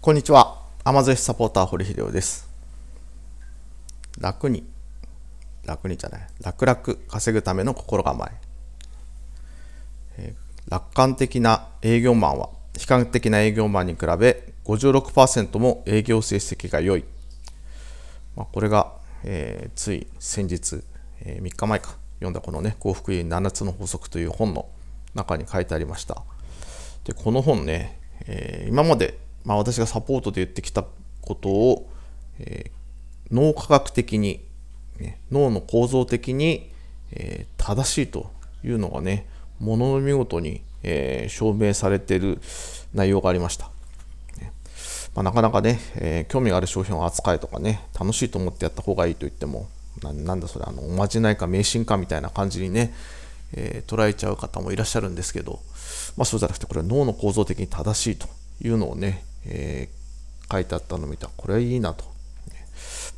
こんにちは。甘寿司サポーター堀秀夫です。楽に、楽にじゃない、楽々稼ぐための心構え。えー、楽観的な営業マンは、悲観的な営業マンに比べ56%も営業成績が良い。まあ、これが、えー、つい先日、えー、3日前か、読んだこのね、幸福院7つの法則という本の中に書いてありました。で、この本ね、えー、今までまあ、私がサポートで言ってきたことを、えー、脳科学的に、ね、脳の構造的に、えー、正しいというのがねものの見事に、えー、証明されている内容がありました、ね、まあ、なかなかね、え興味がある商品を扱いとかね楽しいと思ってやった方がいいと言ってもなんだそれあのおまじないか迷信かみたいな感じにねえ捉えちゃう方もいらっしゃるんですけど、まあ、そうじゃなくてこれは脳の構造的に正しいというのをね、えー、書いてあったのを見たこれはいいなと、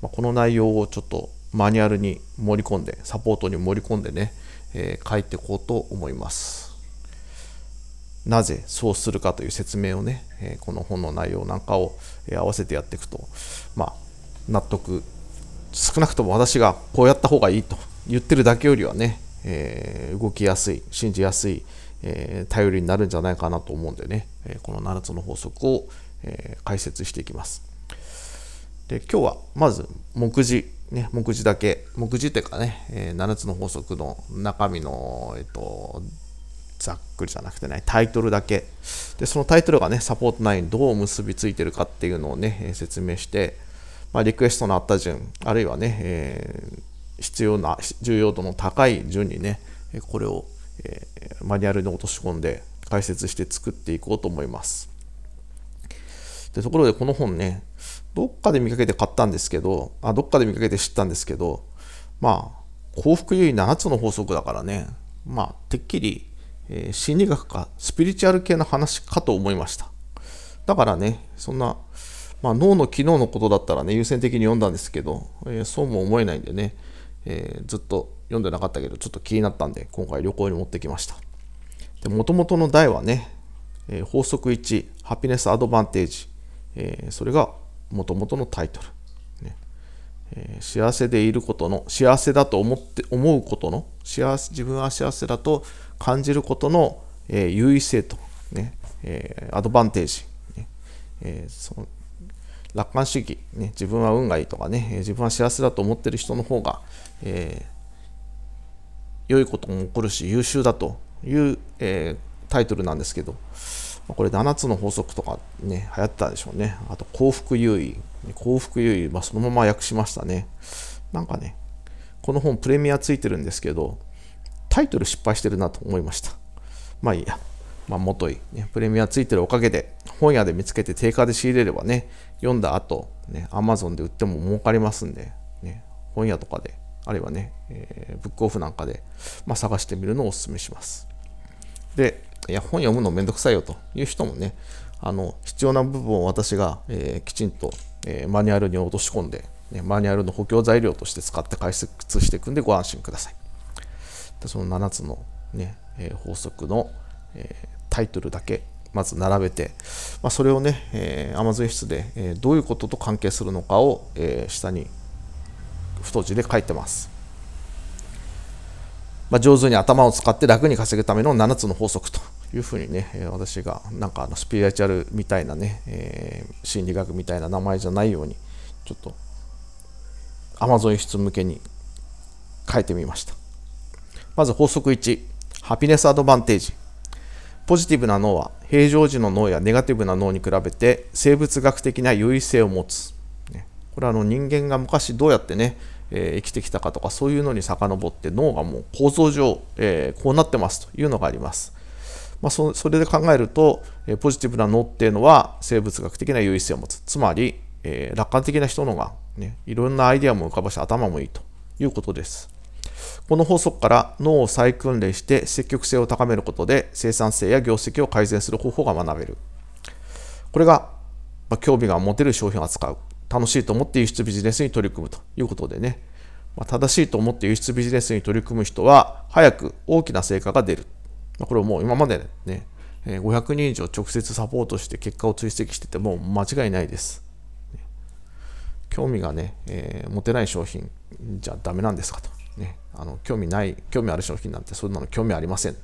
まあ、この内容をちょっとマニュアルに盛り込んでサポートに盛り込んでね、えー、書いていこうと思いますなぜそうするかという説明をね、えこの本の内容なんかを、え合わせてやっていくと、まあ、納得少なくとも私がこうやった方がいいと言ってるだけよりはね、えー、動きやすい信じやすい、えー、頼りになるんじゃないかなと思うんでね、えこの7つの法則を、え解説していきます。で今日はまず目次、ね、目次だけ目次っていうかね、え7つの法則の中身の、えっと、ざっくりじゃなくてねタイトルだけでそのタイトルがねサポートイにどう結びついてるかっていうのをね説明して、まあ、リクエストのあった順あるいはね、えー、必要な重要度の高い順にねこれをえー、マニュアルに落とし込んで解説して作っていこうと思います。でところでこの本ねどっかで見かけて買ったんですけどあどっかで見かけて知ったんですけどまあ幸福優位7つの法則だからねまあてっきり、えー、心理学かスピリチュアル系の話かと思いました。だからねそんなまあ、脳の機能のことだったらね優先的に読んだんですけど、えー、そうも思えないんでね、えー、ずっと読んでなかったけど、ちょっと気になったんで、今回旅行に持ってきました。もともとの題はね、えー、法則1、ハピネスアドバンテージ。えー、それがもともとのタイトル、ねえー、幸せでいることの、幸せだと思って思うことの、幸せ自分は幸せだと感じることの、えー、優位性と、ねえアドバンテージ、ねえその楽観主義、ね、自分は運がいいとかね、自分は幸せだと思ってる人の方が、えー、良いことも起こるし優秀だという、えー、タイトルなんですけど、これ7つの法則とかね、流行ったでしょうね。あと幸福優位。幸福優位、まあ、そのまま訳しましたね。なんかね、この本プレミアついてるんですけど、タイトル失敗してるなと思いました。まあいいや。まあ、もとい、ね、プレミアついてるおかげで、本屋で見つけて定価で仕入れればね、読んだ後、ね、Amazon で売っても儲かりますんで、ね、本屋とかであるいはね、えー、ブックオフなんかで、まあ、探してみるのをお勧めします。で、いや、本読むのめんどくさいよという人もね、あの、必要な部分を私が、えー、きちんと、えー、マニュアルに落とし込んで、ね、マニュアルの補強材料として使って解説していくんでご安心ください。でその7つのね、え法則の、えタイトルだけまず並べて、まあ、それをね、えー、Amazon 室で、えどういうことと関係するのかを、え下に太字で書いてます、まあ、上手に頭を使って楽に稼ぐための7つの法則というふうにね私がなんかあのスピリチュアルみたいなね、えー、心理学みたいな名前じゃないようにちょっとアマゾン輸向けに書いてみましたまず法則1ハピネスアドバンテージポジティブな脳は平常時の脳やネガティブな脳に比べて生物学的な優位性を持つこれはあの人間が昔どうやってね、えー、生きてきたかとかそういうのに遡って脳がもう構造上、えー、こうなってますというのがあります。まあ、それで考えると、えー、ポジティブな脳っていうのは生物学的な優位性を持つ。つまり、えー、楽観的な人のが、ね、いろんなアイデアも浮かばして頭もいいということです。この法則から脳を再訓練して積極性を高めることで生産性や業績を改善する方法が学べる。これが、まあ、興味が持てる商品を扱う楽しいと思って輸出ビジネスに取り組むということでね、まあ、正しいと思って輸出ビジネスに取り組む人は、早く大きな成果が出る。まあ、これをもう今までね、500人以上直接サポートして結果を追跡してても間違いないです。興味がね、えー、持てない商品じゃダメなんですかと、ね、あの興味ない興味ある商品なんてそんなの興味ありません、ね、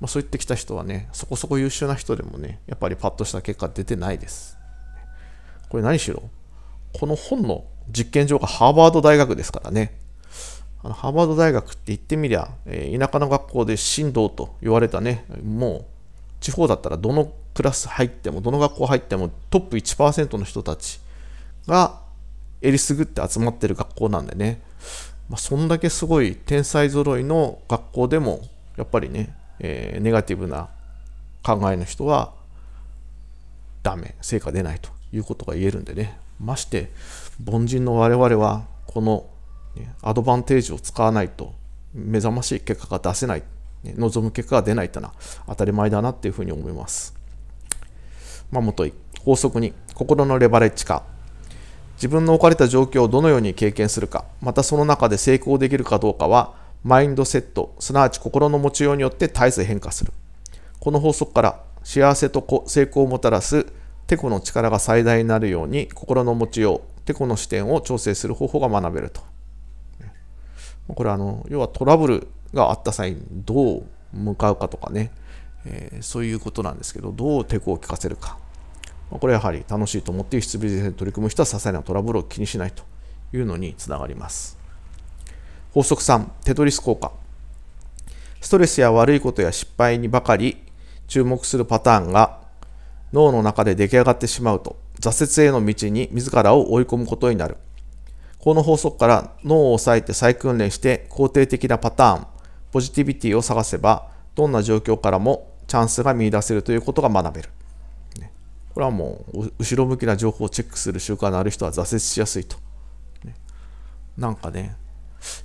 まあ、そう言ってきた人はねそこそこ優秀な人でもねやっぱりパッとした結果出てないですこれ何しろ、この本の実験場がハーバード大学ですからね。あのハーバード大学って言ってみりゃ、え田舎の学校で神道と言われたね、もう地方だったらどのクラス入っても、どの学校入ってもトップ1%の人たちがえりすぐって集まってる学校なんでね、まあ、そんだけすごい天才揃いの学校でも、やっぱりね、えー、ネガティブな考えの人はダメ、成果出ないと。いうことが言えるんでねまして凡人の我々はこの、アドバンテージを使わないと目覚ましい結果が出せない、望む結果が出ないというのは当たり前だなっていうふうに思います。まあ、もとい法則に心のレバレッジ化自分の置かれた状況をどのように経験するかまたその中で成功できるかどうかはマインドセットすなわち心の持ちようによって絶えず変化するこの法則から幸せと成功をもたらすてこの力が最大になるように心の持ちよう、テコの視点を調整する方法が学べると。これあの、要はトラブルがあった際にどう向かうかとかね、えー、そういうことなんですけど、どうテコを効かせるか。これはやはり楽しいと思って輸出ビジネスに取り組む人は些細なトラブルを気にしないというのにつながります。法則3、テトリス効果。ストレスや悪いことや失敗にばかり注目するパターンが脳の中で出来上がってしまうと挫折への道に自らを追い込むことになる。この法則から脳を抑えて再訓練して肯定的なパターン、ポジティビティを探せばどんな状況からもチャンスが見いだせるということが学べる。これはもう後ろ向きな情報をチェックする習慣のある人は挫折しやすいと。なんかね、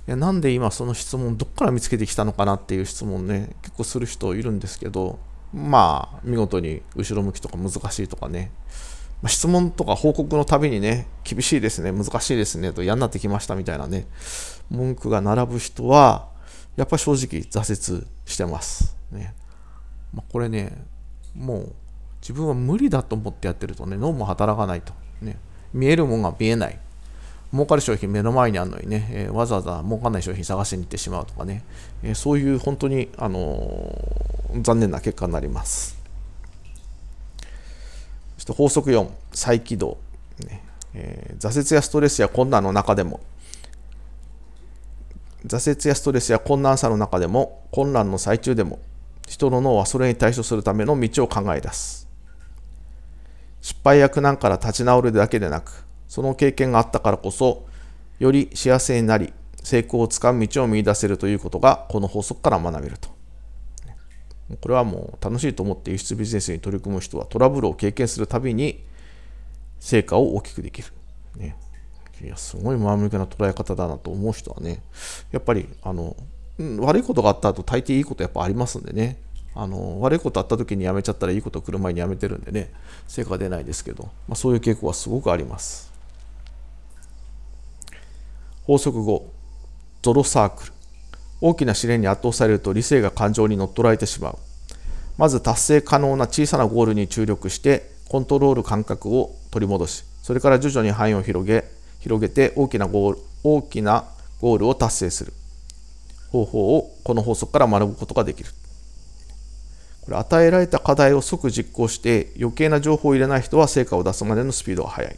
いやなんで今その質問どっから見つけてきたのかなっていう質問ね結構する人いるんですけどまあ、見事に後ろ向きとか難しいとかね、まあ、質問とか報告のたびにね、厳しいですね、難しいですねと嫌になってきましたみたいなね、文句が並ぶ人は、やっぱ正直挫折してます。ねまあ、これね、もう自分は無理だと思ってやってるとね、脳も働かないと、ね、見えるもんが見えない。儲かる商品目の前にあるのにね、えー、わざわざ儲かんない商品探しに行ってしまうとかね、えー、そういう本当に、あのー、残念な結果になります。ょっと法則4、再起動、ねえー、挫折やストレスや困難の中でも、挫折やストレスや困難さの中でも、困難の最中でも、人の脳はそれに対処するための道を考え出す。失敗や苦難から立ち直るだけでなく、その経験があったからこそ、より幸せになり、成功をつかむ道を見いだせるということが、この法則から学べると。これはもう楽しいと思って輸出ビジネスに取り組む人はトラブルを経験するたびに成果を大きくできる。ね、いやすごい前向きな捉え方だなと思う人はねやっぱりあの、うん、悪いことがあった後大抵いいことやっぱありますんでねあの悪いことあった時にやめちゃったらいいこと来る前にやめてるんでね成果は出ないですけど、まあ、そういう傾向はすごくあります。法則5ゾロサークル大きな試練に圧倒されると理性が感情に乗っ取られてしまうまず達成可能な小さなゴールに注力してコントロール感覚を取り戻しそれから徐々に範囲を広げ広げて大きなゴール大きなゴールを達成する方法をこの法則から学ぶことができるこれ与えられた課題を即実行して余計な情報を入れない人は成果を出すまでのスピードが速い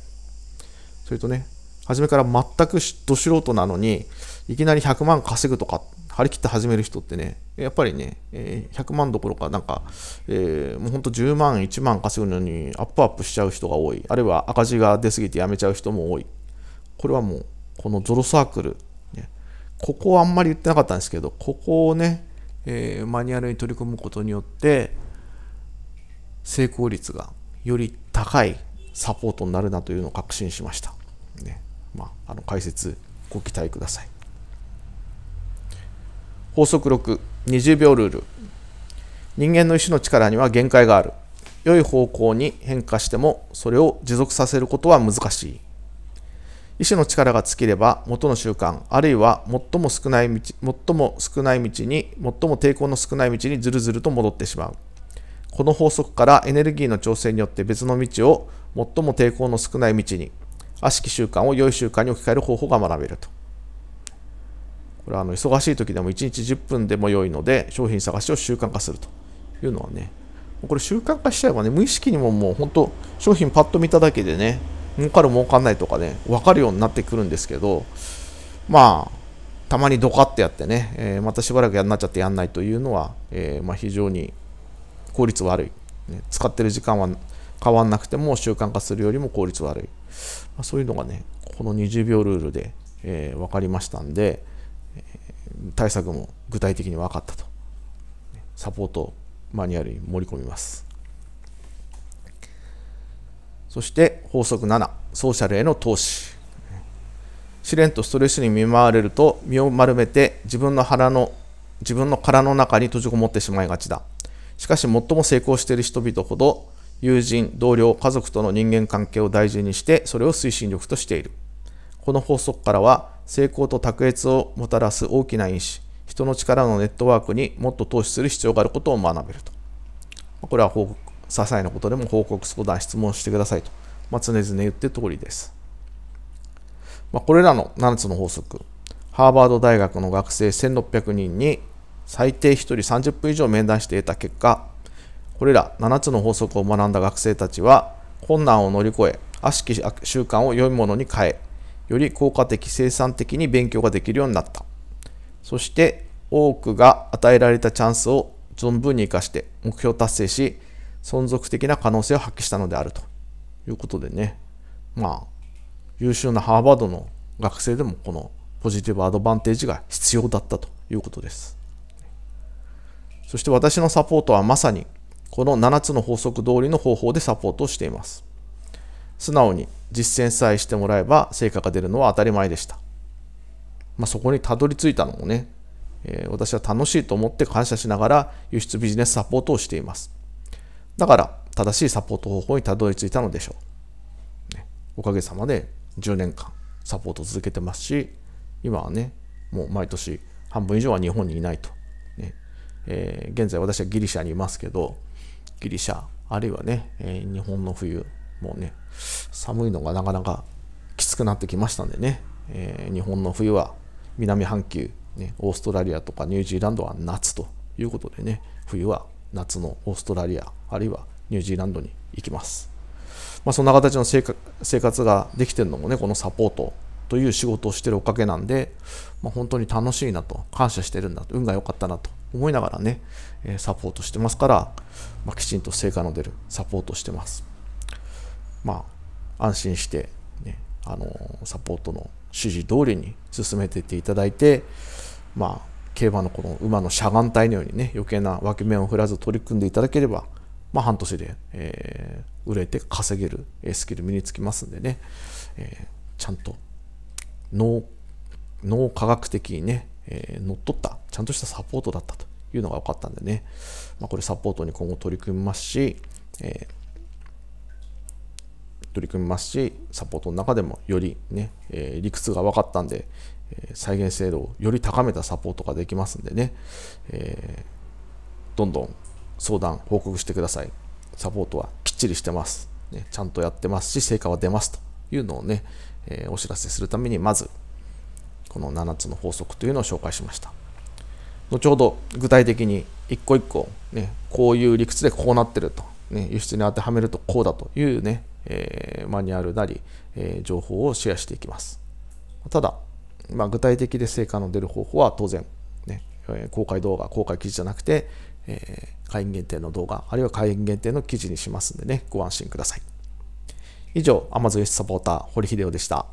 それとね初めから全くど素人なのに、いきなり100万稼ぐとか、張り切って始める人ってね、やっぱりね、100万どころか、なんか、えー、もうほんと10万、1万稼ぐのにアップアップしちゃう人が多い。あるいは赤字が出すぎてやめちゃう人も多い。これはもう、このゾロサークル、ね、ここはあんまり言ってなかったんですけど、ここをね、えー、マニュアルに取り組むことによって、成功率がより高いサポートになるなというのを確信しました。ねまあ、あの解説ご期待ください法則620秒ルール人間の意志の力には限界がある良い方向に変化してもそれを持続させることは難しい意思の力が尽きれば元の習慣あるいは最も少ない道最も少ない道に最も抵抗の少ない道にずるずると戻ってしまうこの法則からエネルギーの調整によって別の道を最も抵抗の少ない道に悪しき習慣を良い習慣に置き換える方法が学べると。これはあの忙しい時でも1日10分でも良いので商品探しを習慣化するというのはねこれ習慣化しちゃえばね無意識にももう本当商品パッと見ただけでね儲かる儲かんないとかね分かるようになってくるんですけどまあたまにドカってやってね、えー、またしばらくやんなっちゃってやんないというのは、えー、まあ、非常に効率悪い、ね、使ってる時間は変わんなくても習慣化するよりも効率悪いまあ、そういうのがねこの20秒ルールで、えー、分かりましたんで、えー、対策も具体的に分かったとサポートマニュアルに盛り込みますそして法則7ソーシャルへの投資試練とストレスに見舞われると身を丸めて自分の腹の自分の殻の中に閉じこもってしまいがちだしかし最も成功している人々ほど友人、同僚、家族との人間関係を大事にして、それを推進力としている。この法則からは、成功と卓越をもたらす大きな因子、人の力のネットワークにもっと投資する必要があることを学べると。これは報告、些細なことでも報告、相談、質問してくださいと、まあ、常々言って通りです。まあ、これらの7つの法則、ハーバード大学の学生1600人に最低1人30分以上面談して得た結果、これら7つの法則を学んだ学生たちは困難を乗り越え悪しき習慣を良いものに変えより効果的生産的に勉強ができるようになったそして多くが与えられたチャンスを存分に生かして目標達成し存続的な可能性を発揮したのであるということでねまあ優秀なハーバードの学生でもこのポジティブアドバンテージが必要だったということですそして私のサポートはまさにこの7つの法則通りの方法でサポートをしています。素直に実践さえしてもらえば成果が出るのは当たり前でした。まあ、そこにたどり着いたのもね、えー、私は楽しいと思って感謝しながら輸出ビジネスサポートをしています。だから正しいサポート方法にたどり着いたのでしょう。おかげさまで10年間サポートを続けてますし、今はね、もう毎年半分以上は日本にいないと。えー、現在私はギリシャにいますけど、ギリシャ、あるいはね、えー、日本の冬、もうね、寒いのがなかなかきつくなってきましたんでね、えー、日本の冬は南半球、ね、オーストラリアとかニュージーランドは夏ということでね、冬は夏のオーストラリア、あるいはニュージーランドに行きます。まあ、そんな形の生活ができてるのもね、このサポートという仕事をしてるおかげなんで、まあ、本当に楽しいなと、感謝してるんだと、運が良かったなと思いながらね、サポートしてますから、まあ、きちんと成果の出るサポートしてます。まあ、安心して、ね、あのサポートの指示通りに進めていっていただいて、まあ、競馬のこの馬のしゃがん体のようにね、余計な脇目を振らず取り組んでいただければ、まあ、半年で、えー、売れて稼げるスキル身につきますんでね、えー、ちゃんと脳科学的にねえー、乗っ取った、ちゃんとしたサポートだったというのが分かったんでね、まあ、これサポートに今後取り組みますし、えー、取り組みますし、サポートの中でもよりね、えー、理屈が分かったんで、え再現精度をより高めたサポートができますんでね、えどんどん相談、報告してください。サポートはきっちりしてます。ね、ちゃんとやってますし、成果は出ますというのをね、えお知らせするために、まずこの7つの法則というのを紹介しました後ほど具体的に一個一個、ね、こういう理屈でこうなってると、ね、輸出に当てはめるとこうだというね、えー、マニュアルなり、えー、情報をシェアしていきますただ、まあ、具体的で成果の出る方法は当然、ね、公開動画公開記事じゃなくて、えー、会員限定の動画あるいは会員限定の記事にしますんでねご安心ください以上 Amazon 輸出サポーター堀秀夫でした